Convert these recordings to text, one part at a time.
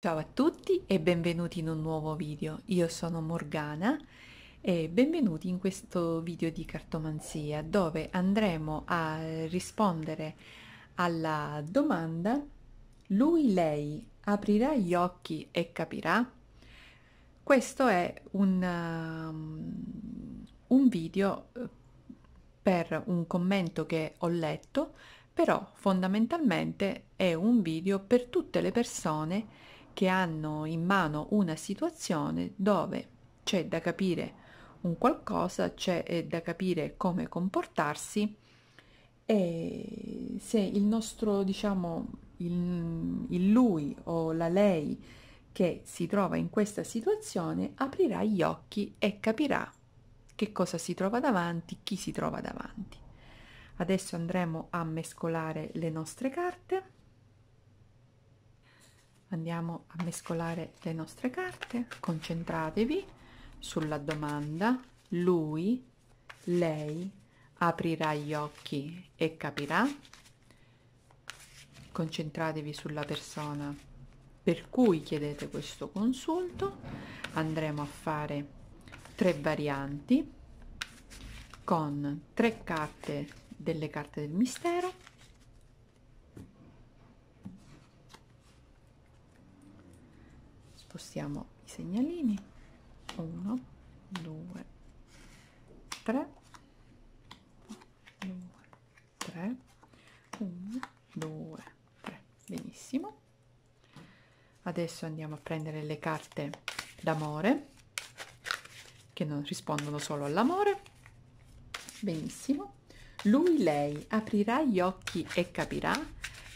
Ciao a tutti e benvenuti in un nuovo video. Io sono Morgana e benvenuti in questo video di cartomanzia dove andremo a rispondere alla domanda lui, lei aprirà gli occhi e capirà? Questo è un, um, un video eh, per un commento che ho letto però fondamentalmente è un video per tutte le persone che hanno in mano una situazione dove c'è da capire un qualcosa, c'è eh, da capire come comportarsi e se il nostro, diciamo, il, il lui o la lei che si trova in questa situazione aprirà gli occhi e capirà che cosa si trova davanti, chi si trova davanti. Adesso andremo a mescolare le nostre carte andiamo a mescolare le nostre carte concentratevi sulla domanda lui lei aprirà gli occhi e capirà concentratevi sulla persona per cui chiedete questo consulto andremo a fare tre varianti con tre carte delle carte del mistero spostiamo i segnalini 1 2 3 2 3 1 2 3 benissimo adesso andiamo a prendere le carte d'amore che non rispondono solo all'amore benissimo lui lei aprirà gli occhi e capirà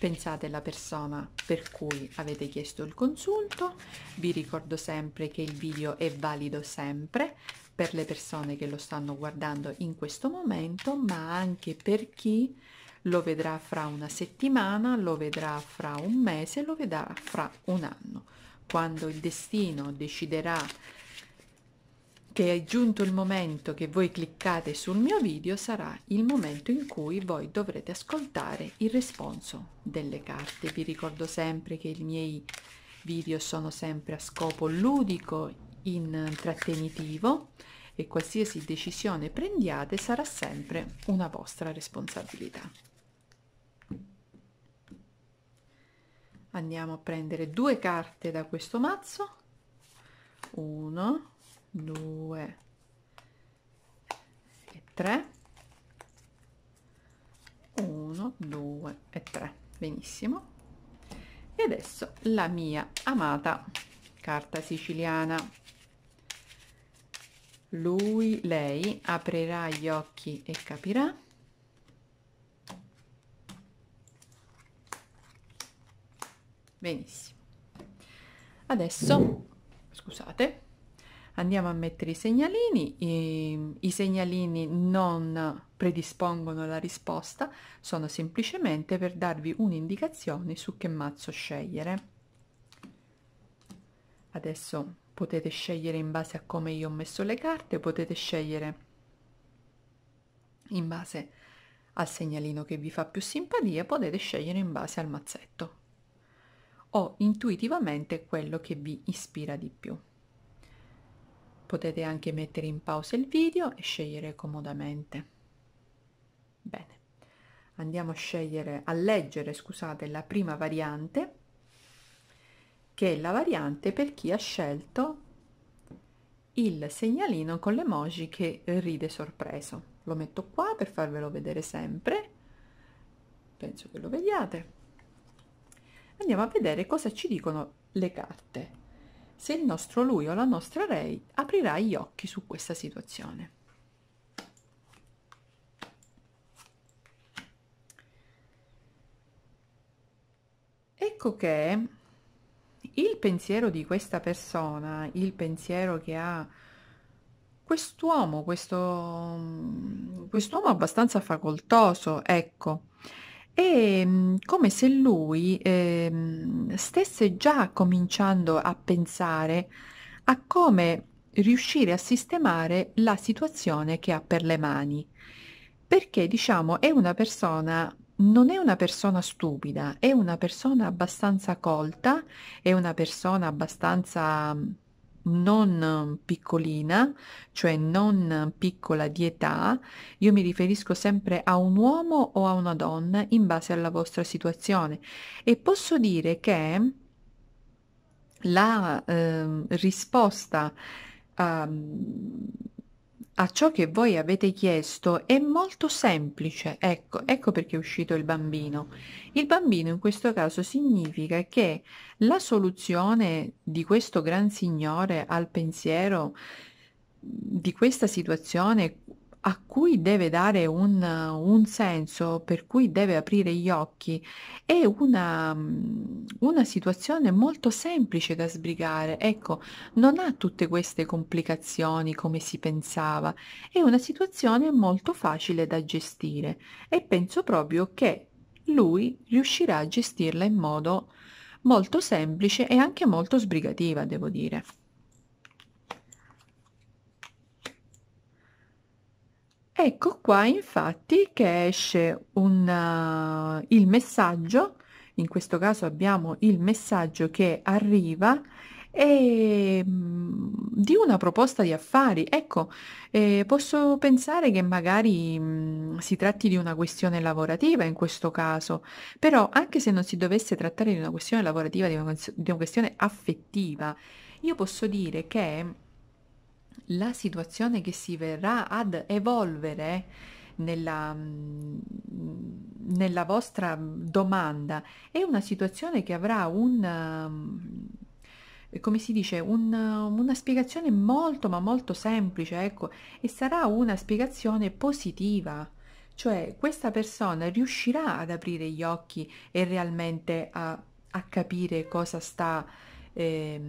Pensate alla persona per cui avete chiesto il consulto, vi ricordo sempre che il video è valido sempre per le persone che lo stanno guardando in questo momento, ma anche per chi lo vedrà fra una settimana, lo vedrà fra un mese, lo vedrà fra un anno. Quando il destino deciderà che è giunto il momento che voi cliccate sul mio video sarà il momento in cui voi dovrete ascoltare il responso delle carte vi ricordo sempre che i miei video sono sempre a scopo ludico intrattenitivo e qualsiasi decisione prendiate sarà sempre una vostra responsabilità andiamo a prendere due carte da questo mazzo 1 2 e 3 1 2 e 3 benissimo e adesso la mia amata carta siciliana lui lei aprirà gli occhi e capirà benissimo adesso scusate andiamo a mettere i segnalini, i, i segnalini non predispongono la risposta, sono semplicemente per darvi un'indicazione su che mazzo scegliere. Adesso potete scegliere in base a come io ho messo le carte, potete scegliere in base al segnalino che vi fa più simpatia, potete scegliere in base al mazzetto o intuitivamente quello che vi ispira di più potete anche mettere in pausa il video e scegliere comodamente bene andiamo a scegliere a leggere scusate la prima variante che è la variante per chi ha scelto il segnalino con l'emoji che ride sorpreso lo metto qua per farvelo vedere sempre penso che lo vediate andiamo a vedere cosa ci dicono le carte se il nostro lui o la nostra lei aprirà gli occhi su questa situazione. Ecco che il pensiero di questa persona, il pensiero che ha quest'uomo, questo, mm, quest'uomo abbastanza facoltoso, ecco, e ehm, come se lui eh, stesse già cominciando a pensare a come riuscire a sistemare la situazione che ha per le mani perché diciamo è una persona non è una persona stupida è una persona abbastanza colta è una persona abbastanza non ehm, piccolina, cioè non ehm, piccola di età, io mi riferisco sempre a un uomo o a una donna in base alla vostra situazione e posso dire che la eh, risposta eh, a ciò che voi avete chiesto è molto semplice, ecco, ecco perché è uscito il bambino. Il bambino in questo caso significa che la soluzione di questo gran signore al pensiero di questa situazione a cui deve dare un, un senso, per cui deve aprire gli occhi, è una, mm, una situazione molto semplice da sbrigare. Ecco, non ha tutte queste complicazioni come si pensava, è una situazione molto facile da gestire e penso proprio che lui riuscirà a gestirla in modo molto semplice e anche molto sbrigativa, devo dire. Ecco qua infatti che esce un, uh, il messaggio, in questo caso abbiamo il messaggio che arriva e mm, di una proposta di affari. Ecco, eh, posso pensare che magari mh, mm, si tratti di una questione lavorativa in questo caso, però anche se non si dovesse trattare di una questione lavorativa, di una, di una questione affettiva, io posso dire che la situazione che si verrà ad evolvere nella, mm, nella vostra domanda è una situazione che avrà un mm, come si dice, un, una spiegazione molto ma molto semplice, ecco, e sarà una spiegazione positiva, cioè questa persona riuscirà ad aprire gli occhi e realmente a, a capire cosa sta, eh,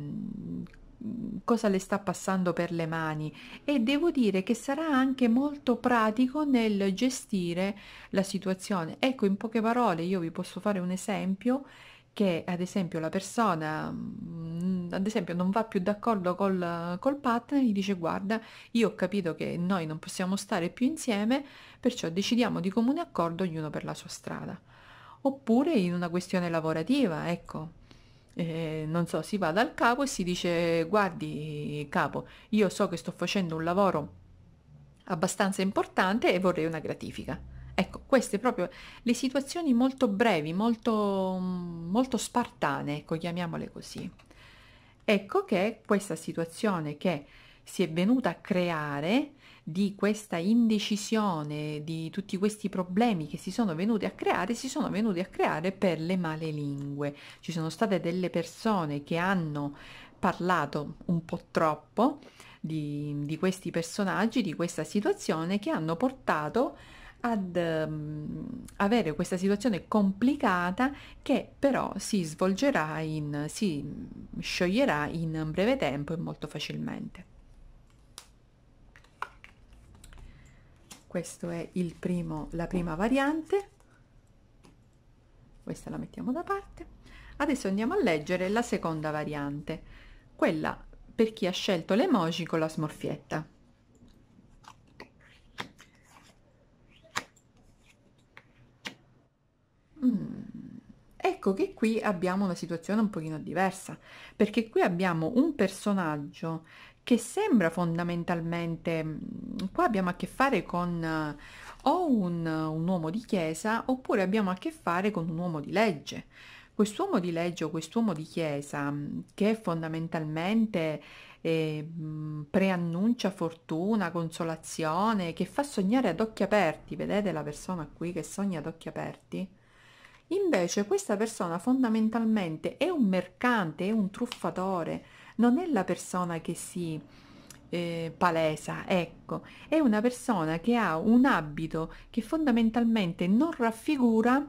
cosa le sta passando per le mani e devo dire che sarà anche molto pratico nel gestire la situazione. Ecco, in poche parole io vi posso fare un esempio che ad esempio la persona mm, ad esempio non va più d'accordo col, col partner gli dice guarda io ho capito che noi non possiamo stare più insieme perciò decidiamo di comune accordo ognuno per la sua strada oppure in una questione lavorativa ecco eh, non so, si va dal capo e si dice guardi capo, io so che sto facendo un lavoro abbastanza importante e vorrei una gratifica. Ecco, queste proprio le situazioni molto brevi, molto, molto spartane, ecco, chiamiamole così. Ecco che questa situazione che si è venuta a creare di questa indecisione, di tutti questi problemi che si sono venuti a creare, si sono venuti a creare per le male lingue. Ci sono state delle persone che hanno parlato un po' troppo di, di questi personaggi, di questa situazione, che hanno portato ad um, avere questa situazione complicata che però si svolgerà in, si scioglierà in breve tempo e molto facilmente. questo è il primo, la prima variante, questa la mettiamo da parte. Adesso andiamo a leggere la seconda variante, quella per chi ha scelto l'emoji con la smorfietta. Mm. Ecco che qui abbiamo una situazione un pochino diversa, perché qui abbiamo un personaggio che sembra fondamentalmente, mm, qua abbiamo a che fare con eh, o un, un uomo di chiesa oppure abbiamo a che fare con un uomo di legge. Quest'uomo di legge o quest'uomo di chiesa mm, che fondamentalmente eh, mm, preannuncia fortuna, consolazione, che fa sognare ad occhi aperti, vedete la persona qui che sogna ad occhi aperti? Invece questa persona fondamentalmente è un mercante, è un truffatore, non è la persona che si eh, palesa, ecco, è una persona che ha un abito che fondamentalmente non raffigura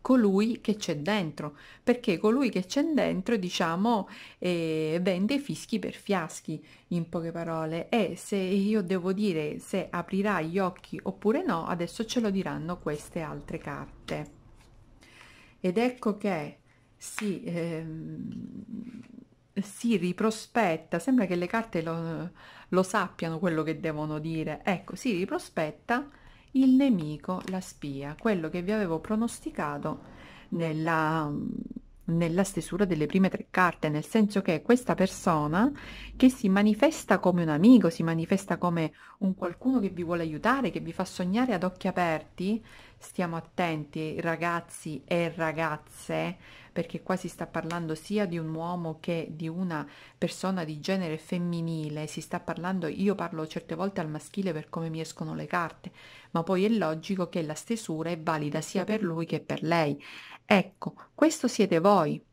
colui che c'è dentro, perché colui che c'è dentro, diciamo, eh, vende fischi per fiaschi, in poche parole, e se io devo dire se aprirà gli occhi oppure no, adesso ce lo diranno queste altre carte. Ed ecco che si... ehm, si riprospetta, sembra che le carte lo, lo sappiano quello che devono dire, ecco, si riprospetta il nemico, la spia, quello che vi avevo pronosticato nella, nella stesura delle prime tre carte, nel senso che questa persona che si manifesta come un amico, si manifesta come un qualcuno che vi vuole aiutare, che vi fa sognare ad occhi aperti, stiamo attenti ragazzi e ragazze perché qua si sta parlando sia di un uomo che di una persona di genere femminile, si sta parlando, io parlo certe volte al maschile per come mi escono le carte, ma poi è logico che la stesura è valida sia per lui che per lei. Ecco, questo siete voi,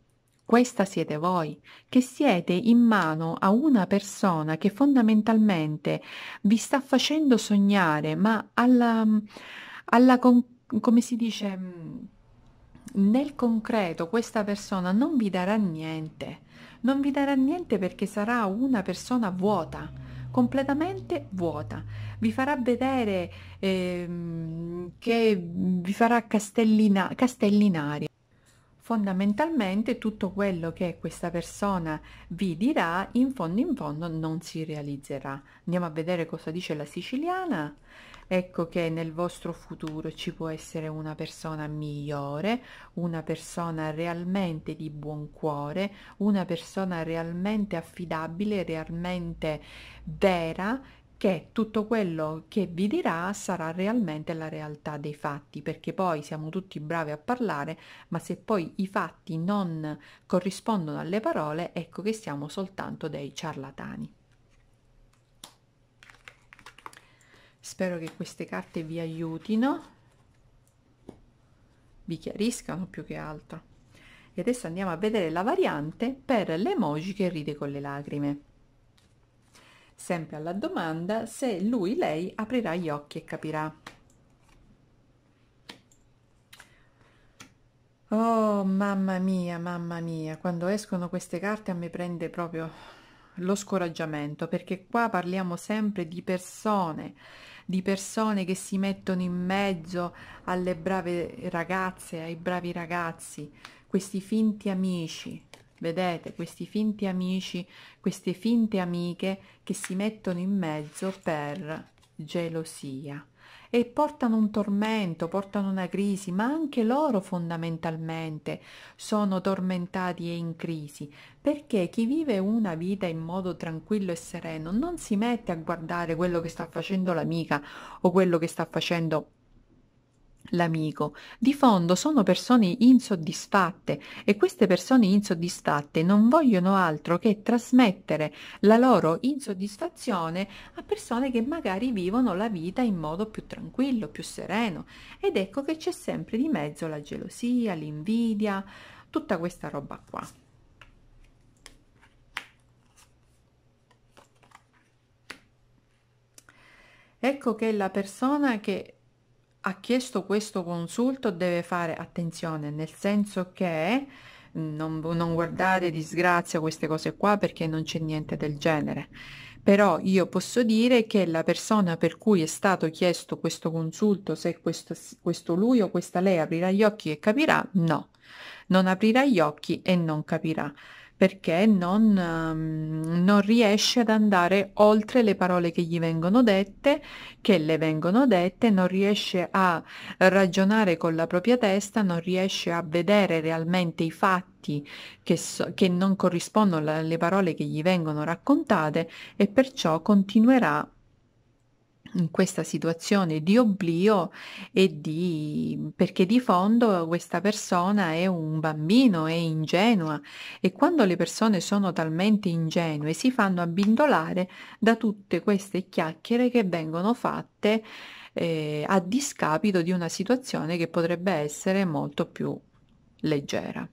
questa siete voi, che siete in mano a una persona che fondamentalmente vi sta facendo sognare, ma alla, alla conclusione come si dice, mm, nel concreto questa persona non vi darà niente, non vi darà niente perché sarà una persona vuota, completamente vuota, vi farà vedere eh, che vi farà castellina, castellinari. Fondamentalmente tutto quello che questa persona vi dirà in fondo in fondo non si realizzerà. Andiamo a vedere cosa dice la siciliana ecco che nel vostro futuro ci può essere una persona migliore, una persona realmente di buon cuore, una persona realmente affidabile, realmente vera che tutto quello che vi dirà sarà realmente la realtà dei fatti, perché poi siamo tutti bravi a parlare, ma se poi i fatti non corrispondono alle parole, ecco che siamo soltanto dei ciarlatani. spero che queste carte vi aiutino vi chiariscano più che altro e adesso andiamo a vedere la variante per l'emoji che ride con le lacrime sempre alla domanda se lui lei aprirà gli occhi e capirà oh mamma mia mamma mia quando escono queste carte a me prende proprio lo scoraggiamento perché qua parliamo sempre di persone di persone che si mettono in mezzo alle brave ragazze, ai bravi ragazzi, questi finti amici, vedete, questi finti amici, queste finte amiche che si mettono in mezzo per gelosia e portano un tormento, portano una crisi, ma anche loro fondamentalmente sono tormentati e in crisi, perché chi vive una vita in modo tranquillo e sereno non si mette a guardare quello che sta facendo l'amica o quello che sta facendo l'amico. Di fondo sono persone insoddisfatte e queste persone insoddisfatte non vogliono altro che trasmettere la loro insoddisfazione a persone che magari vivono la vita in modo più tranquillo, più sereno. Ed ecco che c'è sempre di mezzo la gelosia, l'invidia, tutta questa roba qua. Ecco che la persona che ha chiesto questo consulto deve fare attenzione, nel senso che non, non guardare disgrazia queste cose qua perché non c'è niente del genere. Però io posso dire che la persona per cui è stato chiesto questo consulto, se questo, questo lui o questa lei aprirà gli occhi e capirà, no, non aprirà gli occhi e non capirà perché non, ehm, non riesce ad andare oltre le parole che gli vengono dette, che le vengono dette, non riesce a ragionare con la propria testa, non riesce a vedere realmente i fatti che, so, che, non corrispondono alle parole che gli vengono raccontate e perciò continuerà in questa situazione di oblio e di perché di fondo questa persona è un bambino, è ingenua e quando le persone sono talmente ingenue si fanno abbindolare da tutte queste chiacchiere che vengono fatte eh, a discapito di una situazione che potrebbe essere molto più leggera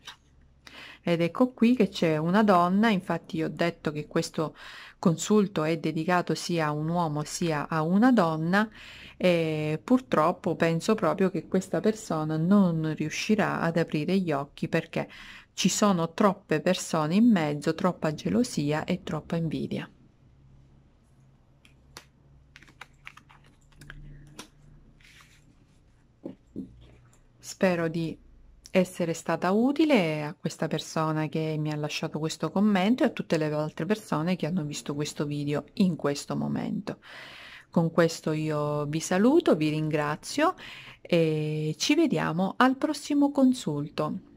ed ecco qui che c'è una donna infatti io ho detto che questo consulto è dedicato sia a un uomo sia a una donna e purtroppo penso proprio che questa persona non riuscirà ad aprire gli occhi perché ci sono troppe persone in mezzo, troppa gelosia e troppa invidia. Spero di essere stata utile a questa persona che mi ha lasciato questo commento e a tutte le altre persone che hanno visto questo video in questo momento. Con questo io vi saluto, vi ringrazio e ci vediamo al prossimo consulto.